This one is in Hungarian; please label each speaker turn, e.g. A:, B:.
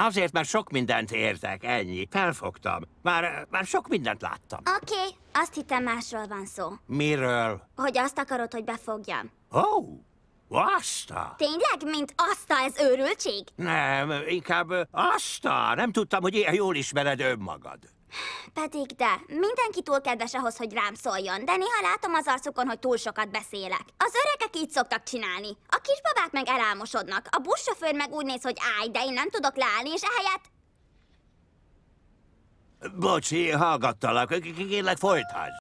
A: Azért, mert sok mindent értek, ennyi. Felfogtam. Már, már sok mindent láttam.
B: Oké, okay. azt hittem másról van szó.
A: Miről?
B: Hogy azt akarod, hogy befogjam.
A: Ó, oh, Asta!
B: Tényleg, mint Asta ez őrültség?
A: Nem, inkább Asta. Nem tudtam, hogy ilyen jól ismered önmagad.
B: Pedig de, mindenki túl kedves ahhoz, hogy rám szóljon, de néha látom az arcukon, hogy túl sokat beszélek. Az öregek így szoktak csinálni kisbabák meg elámosodnak. A buszsofőr meg úgy néz, hogy állj, de én nem tudok leállni, és ehelyett...
C: Bocsi, hallgattalak. Kérlek, folytasd.